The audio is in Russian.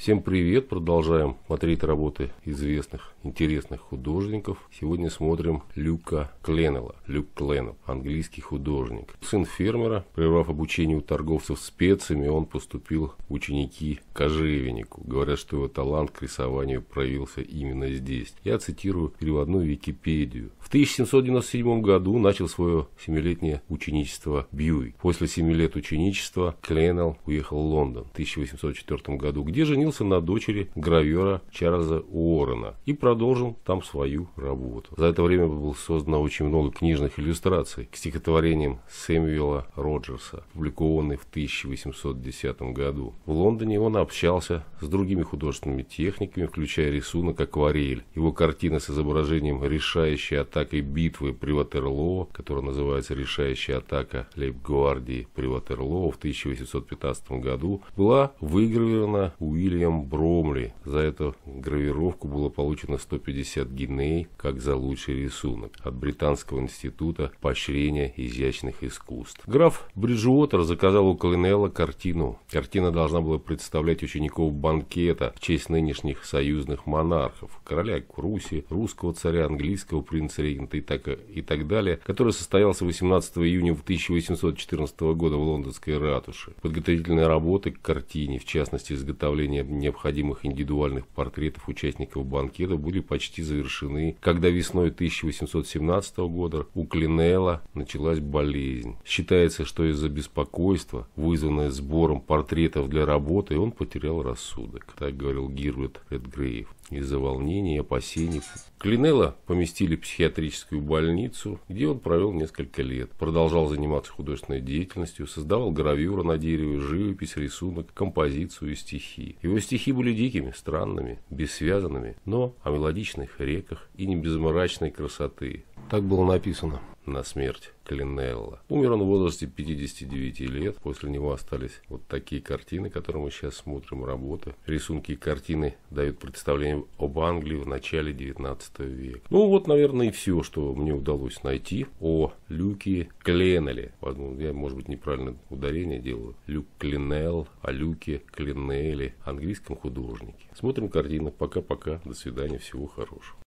Всем привет! Продолжаем смотреть работы известных, интересных художников. Сегодня смотрим Люка Кленнелла. Люк Кленнелл, английский художник. Сын фермера, прервав обучение у торговцев специями, он поступил в ученики кожевеннику. Говорят, что его талант к рисованию проявился именно здесь. Я цитирую переводную Википедию. В 1797 году начал свое семилетнее ученичество Бьюи. После семи лет ученичества Кленнелл уехал в Лондон в 1804 году, где женился женился на дочери гравера Чарльза Уоррена и продолжил там свою работу. За это время было создано очень много книжных иллюстраций к стихотворениям Сэмюэла Роджерса, опубликованной в 1810 году. В Лондоне он общался с другими художественными техниками, включая рисунок акварель. Его картина с изображением решающей атакой битвы при Ватерлоо, которая называется «Решающая атака Лейб-гвардии при Ватерлоо» в 1815 году, была выиграна Уильям Уильям Бромли. За эту гравировку было получено 150 гиней, как за лучший рисунок, от Британского института поощрения изящных искусств. Граф Бриджуотер заказал у Колинелла картину. Картина должна была представлять учеников банкета в честь нынешних союзных монархов, короля Руси, русского царя, английского принца-регента и так, и так далее, который состоялся 18 июня 1814 года в лондонской ратуше. Подготовительные работы к картине, в частности изготовление необходимых индивидуальных портретов участников банкета были почти завершены, когда весной 1817 года у Клинелла началась болезнь. Считается, что из-за беспокойства, вызванное сбором портретов для работы, он потерял рассудок. Так говорил Гирвит Эдгрейв из-за волнений и опасений. Клинелла поместили в психиатрическую больницу, где он провел несколько лет. Продолжал заниматься художественной деятельностью, создавал гравюры на дереве, живопись, рисунок, композицию и стихи. Его стихи были дикими, странными, бессвязанными, но о мелодичных реках и не красоты. Так было написано на смерть Клинелла. Умер он в возрасте 59 лет. После него остались вот такие картины, которые мы сейчас смотрим, работы. Рисунки и картины дают представление об Англии в начале 19 века. Ну вот, наверное, и все, что мне удалось найти о Люке Кленнеле. Я, может быть, неправильно ударение делаю. Люк Клинелл, о Люке Клинелле, английском художнике. Смотрим картины. Пока-пока. До свидания. Всего хорошего.